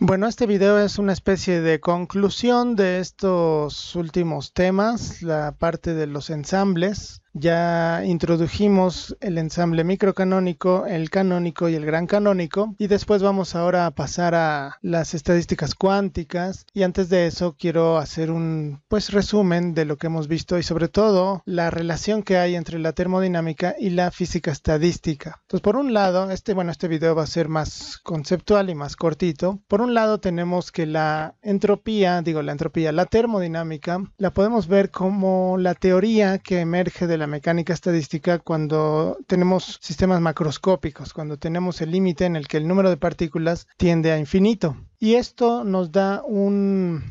Bueno, este video es una especie de conclusión de estos últimos temas, la parte de los ensambles, ya introdujimos el ensamble microcanónico, el canónico y el gran canónico. Y después vamos ahora a pasar a las estadísticas cuánticas. Y antes de eso quiero hacer un pues resumen de lo que hemos visto y sobre todo la relación que hay entre la termodinámica y la física estadística. Entonces, por un lado, este bueno, este video va a ser más conceptual y más cortito. Por un lado tenemos que la entropía, digo la entropía, la termodinámica, la podemos ver como la teoría que emerge de la la mecánica estadística cuando tenemos sistemas macroscópicos, cuando tenemos el límite en el que el número de partículas tiende a infinito. Y esto nos da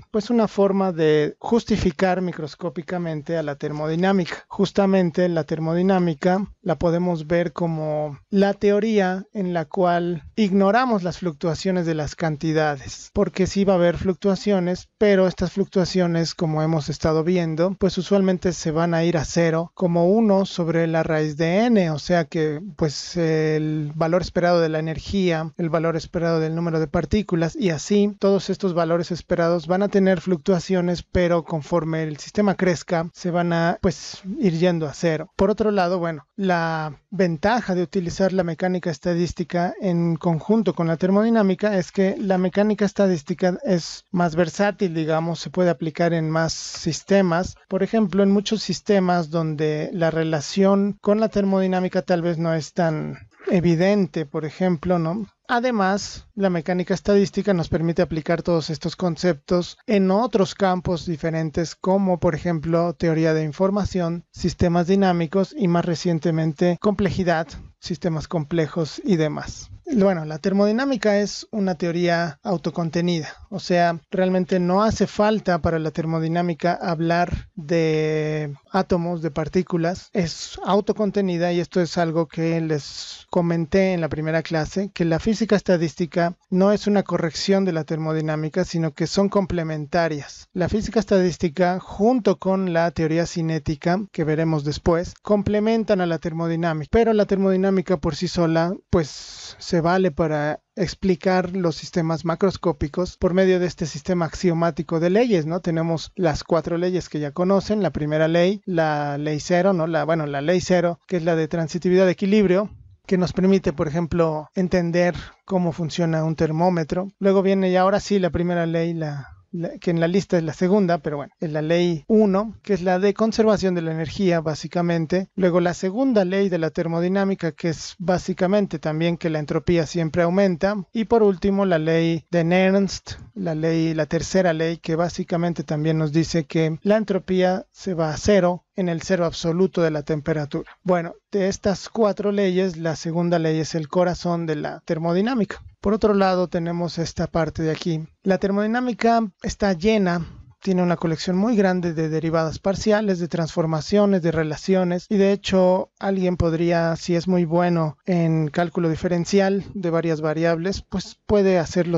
pues una forma de justificar microscópicamente a la termodinámica. Justamente la termodinámica la podemos ver como la teoría en la cual ignoramos las fluctuaciones de las cantidades, porque sí va a haber fluctuaciones, pero estas fluctuaciones, como hemos estado viendo, pues usualmente se van a ir a cero como 1 sobre la raíz de n, o sea que pues el valor esperado de la energía, el valor esperado del número de partículas y así así, todos estos valores esperados van a tener fluctuaciones, pero conforme el sistema crezca, se van a pues ir yendo a cero. Por otro lado, bueno, la ventaja de utilizar la mecánica estadística en conjunto con la termodinámica es que la mecánica estadística es más versátil, digamos, se puede aplicar en más sistemas. Por ejemplo, en muchos sistemas donde la relación con la termodinámica tal vez no es tan evidente, por ejemplo, ¿no? Además, la mecánica estadística nos permite aplicar todos estos conceptos en otros campos diferentes como por ejemplo teoría de información, sistemas dinámicos y más recientemente complejidad, sistemas complejos y demás. Bueno, la termodinámica es una teoría autocontenida, o sea, realmente no hace falta para la termodinámica hablar de átomos, de partículas, es autocontenida y esto es algo que les comenté en la primera clase, que la física estadística no es una corrección de la termodinámica, sino que son complementarias. La física estadística junto con la teoría cinética, que veremos después, complementan a la termodinámica, pero la termodinámica por sí sola, pues se vale para explicar los sistemas macroscópicos por medio de este sistema axiomático de leyes, ¿no? Tenemos las cuatro leyes que ya conocen, la primera ley, la ley cero, ¿no? La, bueno, la ley cero, que es la de transitividad de equilibrio, que nos permite, por ejemplo, entender cómo funciona un termómetro. Luego viene ya ahora sí la primera ley, la que en la lista es la segunda, pero bueno, es la ley 1, que es la de conservación de la energía, básicamente. Luego la segunda ley de la termodinámica, que es básicamente también que la entropía siempre aumenta. Y por último, la ley de Nernst, la ley, la tercera ley, que básicamente también nos dice que la entropía se va a cero en el cero absoluto de la temperatura. Bueno, de estas cuatro leyes, la segunda ley es el corazón de la termodinámica. Por otro lado, tenemos esta parte de aquí. La termodinámica está llena tiene una colección muy grande de derivadas parciales, de transformaciones, de relaciones y de hecho alguien podría, si es muy bueno en cálculo diferencial de varias variables, pues puede hacer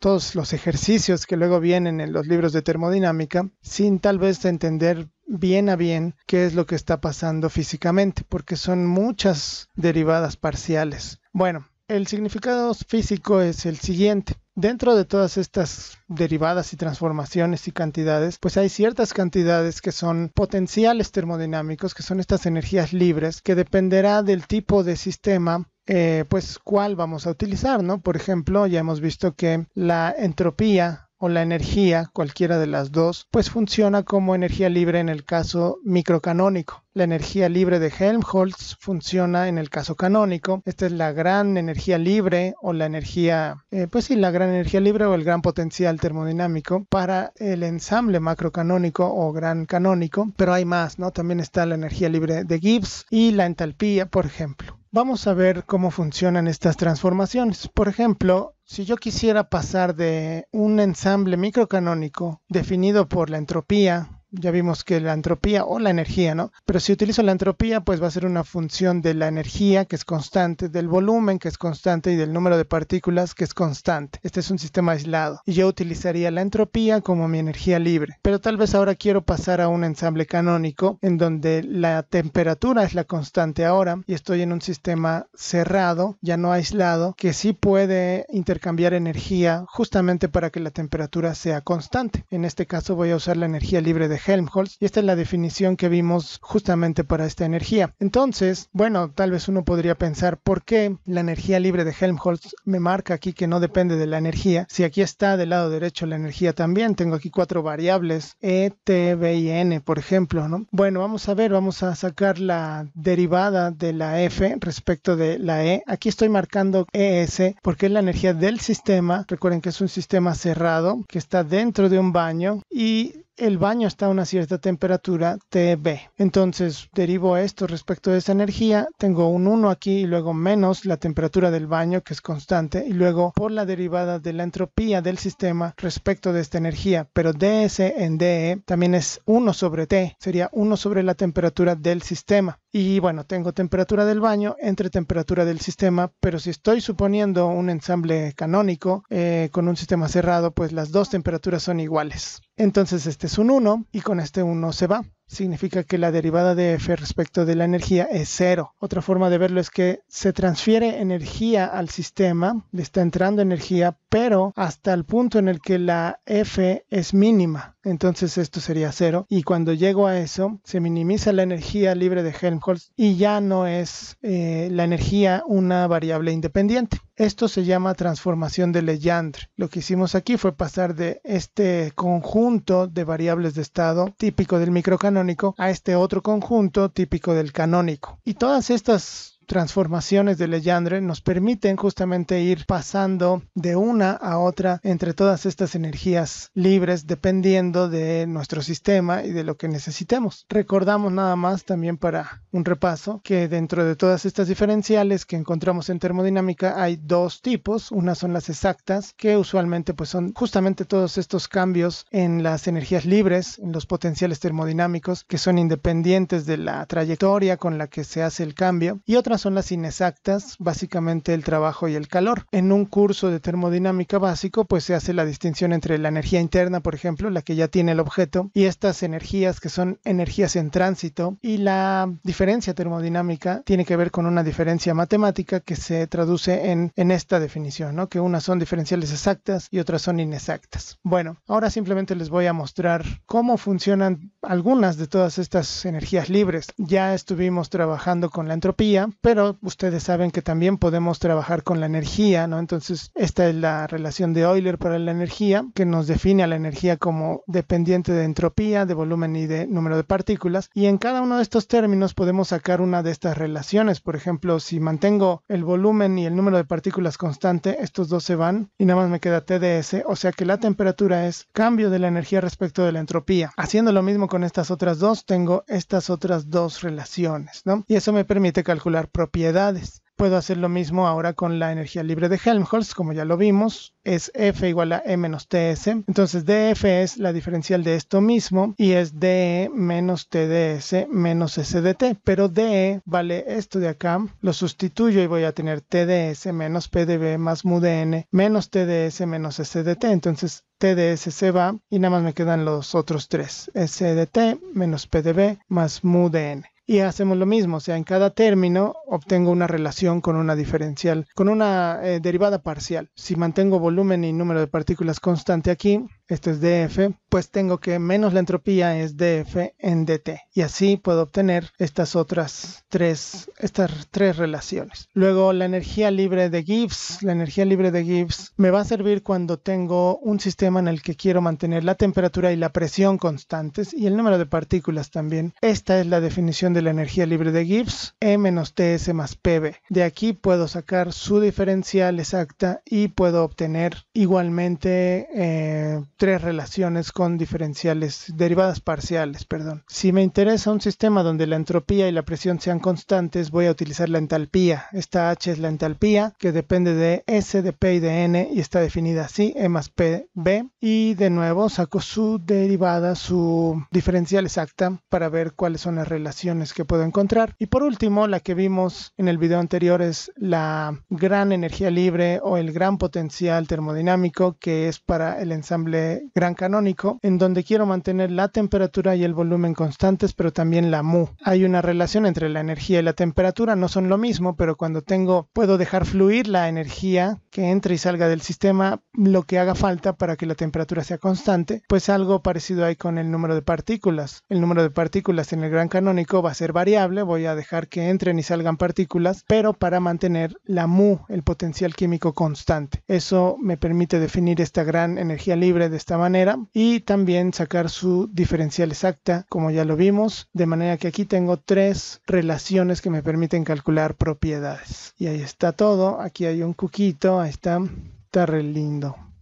todos los ejercicios que luego vienen en los libros de termodinámica sin tal vez entender bien a bien qué es lo que está pasando físicamente, porque son muchas derivadas parciales. Bueno, el significado físico es el siguiente. Dentro de todas estas derivadas y transformaciones y cantidades, pues hay ciertas cantidades que son potenciales termodinámicos, que son estas energías libres, que dependerá del tipo de sistema eh, pues cuál vamos a utilizar, ¿no? Por ejemplo, ya hemos visto que la entropía o la energía, cualquiera de las dos, pues funciona como energía libre en el caso microcanónico. La energía libre de Helmholtz funciona en el caso canónico. Esta es la gran energía libre o la energía, eh, pues sí, la gran energía libre o el gran potencial termodinámico para el ensamble macrocanónico o gran canónico. Pero hay más, ¿no? También está la energía libre de Gibbs y la entalpía, por ejemplo. Vamos a ver cómo funcionan estas transformaciones. Por ejemplo, si yo quisiera pasar de un ensamble microcanónico definido por la entropía ya vimos que la entropía o la energía, ¿no? Pero si utilizo la entropía, pues va a ser una función de la energía que es constante, del volumen que es constante y del número de partículas que es constante. Este es un sistema aislado y yo utilizaría la entropía como mi energía libre. Pero tal vez ahora quiero pasar a un ensamble canónico en donde la temperatura es la constante ahora y estoy en un sistema cerrado, ya no aislado, que sí puede intercambiar energía justamente para que la temperatura sea constante. En este caso voy a usar la energía libre de Helmholtz y esta es la definición que vimos justamente para esta energía. Entonces, bueno, tal vez uno podría pensar por qué la energía libre de Helmholtz me marca aquí que no depende de la energía. Si aquí está del lado derecho la energía también, tengo aquí cuatro variables, E, T, B y N, por ejemplo, ¿no? Bueno, vamos a ver, vamos a sacar la derivada de la F respecto de la E. Aquí estoy marcando ES porque es la energía del sistema. Recuerden que es un sistema cerrado que está dentro de un baño y el baño está a una cierta temperatura TB. Entonces derivo esto respecto de esa energía, tengo un 1 aquí y luego menos la temperatura del baño que es constante y luego por la derivada de la entropía del sistema respecto de esta energía. Pero DS en DE también es 1 sobre T, sería 1 sobre la temperatura del sistema. Y bueno, tengo temperatura del baño entre temperatura del sistema, pero si estoy suponiendo un ensamble canónico eh, con un sistema cerrado, pues las dos temperaturas son iguales. Entonces este es un 1 y con este 1 se va significa que la derivada de F respecto de la energía es cero. Otra forma de verlo es que se transfiere energía al sistema, le está entrando energía, pero hasta el punto en el que la F es mínima. Entonces esto sería cero y cuando llego a eso se minimiza la energía libre de Helmholtz y ya no es eh, la energía una variable independiente. Esto se llama transformación de Legendre. Lo que hicimos aquí fue pasar de este conjunto de variables de estado típico del microcanónico a este otro conjunto típico del canónico. Y todas estas transformaciones de Legendre nos permiten justamente ir pasando de una a otra entre todas estas energías libres dependiendo de nuestro sistema y de lo que necesitemos. Recordamos nada más también para un repaso que dentro de todas estas diferenciales que encontramos en termodinámica hay dos tipos, unas son las exactas que usualmente pues son justamente todos estos cambios en las energías libres, en los potenciales termodinámicos que son independientes de la trayectoria con la que se hace el cambio y otras son las inexactas, básicamente el trabajo y el calor. En un curso de termodinámica básico, pues se hace la distinción entre la energía interna, por ejemplo, la que ya tiene el objeto, y estas energías que son energías en tránsito, y la diferencia termodinámica tiene que ver con una diferencia matemática que se traduce en, en esta definición, que unas son diferenciales exactas y otras son inexactas. Bueno, ahora simplemente les voy a mostrar cómo funcionan algunas de todas estas energías libres. Ya estuvimos trabajando con la entropía, pero ustedes saben que también podemos trabajar con la energía, ¿no? Entonces, esta es la relación de Euler para la energía, que nos define a la energía como dependiente de entropía, de volumen y de número de partículas. Y en cada uno de estos términos podemos sacar una de estas relaciones. Por ejemplo, si mantengo el volumen y el número de partículas constante, estos dos se van y nada más me queda TDS, o sea que la temperatura es cambio de la energía respecto de la entropía. Haciendo lo mismo con estas otras dos, tengo estas otras dos relaciones, ¿no? Y eso me permite calcular propiedades. Puedo hacer lo mismo ahora con la energía libre de Helmholtz, como ya lo vimos, es F igual a E menos TS. Entonces DF es la diferencial de esto mismo y es DE menos TDS menos SDT. Pero DE vale esto de acá, lo sustituyo y voy a tener TDS menos PDB más MUDN menos TDS menos SDT. Entonces TDS se va y nada más me quedan los otros tres, SDT menos PDB más MUDN y hacemos lo mismo, o sea, en cada término obtengo una relación con una diferencial, con una eh, derivada parcial. Si mantengo volumen y número de partículas constante aquí, esto es df, pues tengo que menos la entropía es df en dt. Y así puedo obtener estas otras tres, estas tres relaciones. Luego la energía libre de Gibbs, la energía libre de Gibbs me va a servir cuando tengo un sistema en el que quiero mantener la temperatura y la presión constantes y el número de partículas también. Esta es la definición de la energía libre de Gibbs, E menos TS más PB. De aquí puedo sacar su diferencial exacta y puedo obtener igualmente... Eh, tres relaciones con diferenciales, derivadas parciales, perdón. Si me interesa un sistema donde la entropía y la presión sean constantes, voy a utilizar la entalpía. Esta H es la entalpía, que depende de S, de P y de N, y está definida así, E más P, B. Y de nuevo saco su derivada, su diferencial exacta, para ver cuáles son las relaciones que puedo encontrar. Y por último, la que vimos en el video anterior es la gran energía libre o el gran potencial termodinámico, que es para el ensamble Gran Canónico, en donde quiero mantener la temperatura y el volumen constantes, pero también la mu. Hay una relación entre la energía y la temperatura, no son lo mismo, pero cuando tengo, puedo dejar fluir la energía que entre y salga del sistema lo que haga falta para que la temperatura sea constante, pues algo parecido hay con el número de partículas. El número de partículas en el gran canónico va a ser variable, voy a dejar que entren y salgan partículas, pero para mantener la mu, el potencial químico constante. Eso me permite definir esta gran energía libre de esta manera y también sacar su diferencial exacta, como ya lo vimos, de manera que aquí tengo tres relaciones que me permiten calcular propiedades. Y ahí está todo, aquí hay un cuquito, está, está re lindo.